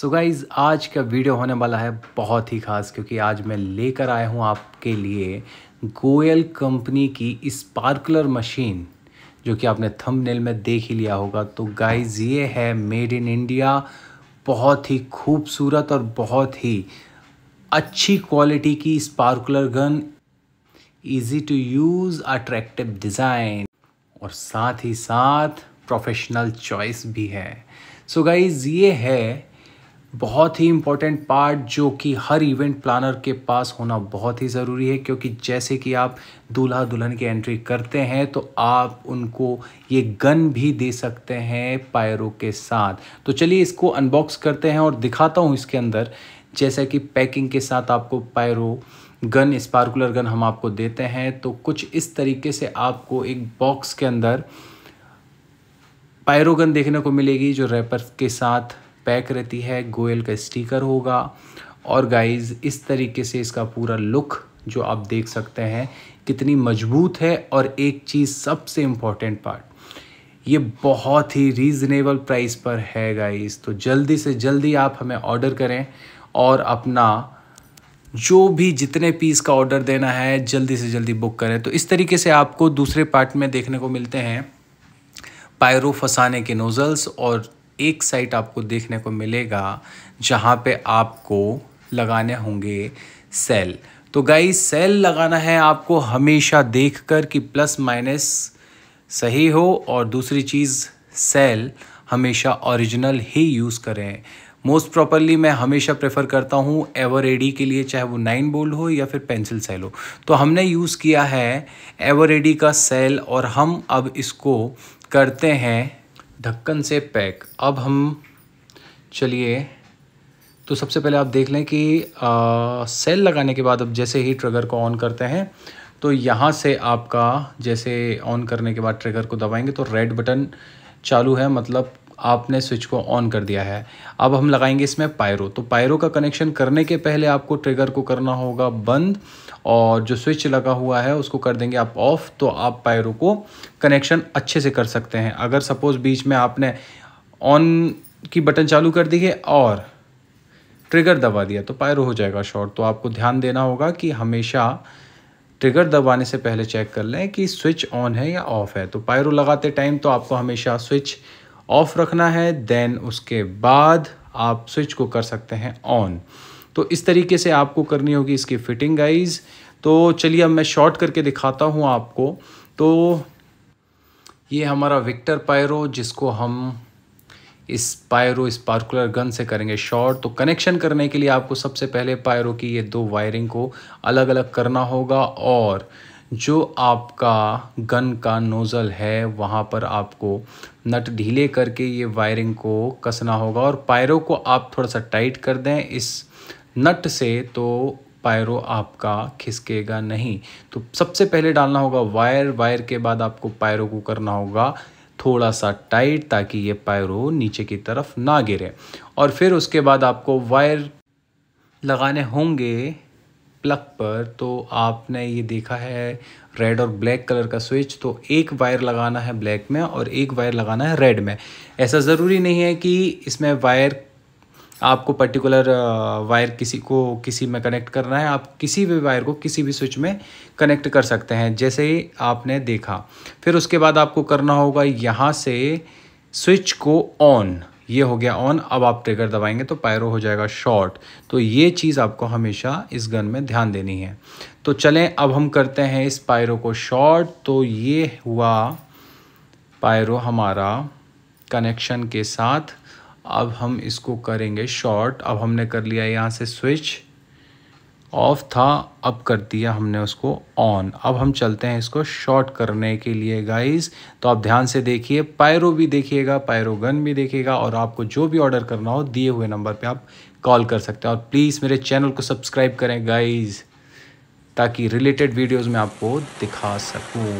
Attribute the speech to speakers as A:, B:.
A: सो so guys आज का video होने वाला है बहुत ही ख़ास क्योंकि आज मैं लेकर आया हूँ आपके लिए गोयल कंपनी की स्पार्कलर मशीन जो कि आपने थंबनेल में देख ही लिया होगा तो गाइज़ ये है मेड इन इंडिया बहुत ही खूबसूरत और बहुत ही अच्छी क्वालिटी की sparkler gun easy to use attractive design और साथ ही साथ प्रोफेशनल चॉइस भी है सो so गाइज़ ये है बहुत ही इम्पॉर्टेंट पार्ट जो कि हर इवेंट प्लानर के पास होना बहुत ही ज़रूरी है क्योंकि जैसे कि आप दूल्हा दुल्हन की एंट्री करते हैं तो आप उनको ये गन भी दे सकते हैं पायरों के साथ तो चलिए इसको अनबॉक्स करते हैं और दिखाता हूँ इसके अंदर जैसा कि पैकिंग के साथ आपको पायरो गन स्पार्कुलर गन हम आपको देते हैं तो कुछ इस तरीके से आपको एक बॉक्स के अंदर पायरो गन देखने को मिलेगी जो रैपर के साथ पैक रहती है गोयल का स्टिकर होगा और गाइस इस तरीके से इसका पूरा लुक जो आप देख सकते हैं कितनी मजबूत है और एक चीज़ सबसे इम्पॉर्टेंट पार्ट ये बहुत ही रीज़नेबल प्राइस पर है गाइस तो जल्दी से जल्दी आप हमें ऑर्डर करें और अपना जो भी जितने पीस का ऑर्डर देना है जल्दी से जल्दी बुक करें तो इस तरीके से आपको दूसरे पार्ट में देखने को मिलते हैं पायरो फसाने के नोज़ल्स और एक साइट आपको देखने को मिलेगा जहाँ पे आपको लगाने होंगे सेल तो गाई सेल लगाना है आपको हमेशा देख कर कि प्लस माइनस सही हो और दूसरी चीज़ सेल हमेशा ओरिजिनल ही यूज़ करें मोस्ट प्रॉपरली मैं हमेशा प्रेफर करता हूँ एवर एडी के लिए चाहे वो नाइन बोल्ड हो या फिर पेंसिल सेल हो तो हमने यूज़ किया है एवर एडी का सेल और हम अब इसको करते हैं ढक्कन से पैक अब हम चलिए तो सबसे पहले आप देख लें कि आ, सेल लगाने के बाद अब जैसे ही ट्रिगर को ऑन करते हैं तो यहाँ से आपका जैसे ऑन करने के बाद ट्रिगर को दबाएंगे तो रेड बटन चालू है मतलब आपने स्विच को ऑन कर दिया है अब हम लगाएंगे इसमें पायरो तो पायरो का कनेक्शन करने के पहले आपको ट्रिगर को करना होगा बंद और जो स्विच लगा हुआ है उसको कर देंगे आप ऑफ़ तो आप पायरो को कनेक्शन अच्छे से कर सकते हैं अगर सपोज़ बीच में आपने ऑन की बटन चालू कर दी है और ट्रिगर दबा दिया तो पायरो हो जाएगा शॉर्ट तो आपको ध्यान देना होगा कि हमेशा ट्रिगर दबाने से पहले चेक कर लें कि स्विच ऑन है या ऑफ़ है तो पायरो लगाते टाइम तो आपको हमेशा स्विच ऑफ रखना है देन उसके बाद आप स्विच को कर सकते हैं ऑन तो इस तरीके से आपको करनी होगी इसकी फिटिंग गाइज तो चलिए अब मैं शॉर्ट करके दिखाता हूँ आपको तो ये हमारा विक्टर पायरो जिसको हम इस पायरो स्पार्कुलर गन से करेंगे शॉर्ट तो कनेक्शन करने के लिए आपको सबसे पहले पायरो की ये दो वायरिंग को अलग अलग करना होगा और जो आपका गन का नोज़ल है वहाँ पर आपको नट ढीले करके ये वायरिंग को कसना होगा और पायरों को आप थोड़ा सा टाइट कर दें इस नट से तो पायरो आपका खिसकेगा नहीं तो सबसे पहले डालना होगा वायर वायर के बाद आपको पायरो को करना होगा थोड़ा सा टाइट ताकि ये पायरो नीचे की तरफ ना गिरे और फिर उसके बाद आपको वायर लगाने होंगे प्लग पर तो आपने ये देखा है रेड और ब्लैक कलर का स्विच तो एक वायर लगाना है ब्लैक में और एक वायर लगाना है रेड में ऐसा ज़रूरी नहीं है कि इसमें वायर आपको पर्टिकुलर वायर किसी को किसी में कनेक्ट करना है आप किसी भी वायर को किसी भी स्विच में कनेक्ट कर सकते हैं जैसे ही आपने देखा फिर उसके बाद आपको करना होगा यहाँ से स्विच को ऑन ये हो गया ऑन अब आप ट्रिगर दबाएंगे तो पायरो हो जाएगा शॉर्ट तो ये चीज़ आपको हमेशा इस गन में ध्यान देनी है तो चलें अब हम करते हैं इस पायरो को शॉर्ट तो ये हुआ पायरो हमारा कनेक्शन के साथ अब हम इसको करेंगे शॉर्ट अब हमने कर लिया यहाँ से स्विच ऑफ था अब कर दिया हमने उसको ऑन अब हम चलते हैं इसको शॉर्ट करने के लिए गाइस तो आप ध्यान से देखिए पायरो भी देखिएगा पायरो गन भी देखिएगा और आपको जो भी ऑर्डर करना हो दिए हुए नंबर पे आप कॉल कर सकते हैं और प्लीज़ मेरे चैनल को सब्सक्राइब करें गाइज़ ताकि रिलेटेड वीडियोज़ में आपको दिखा सकूँ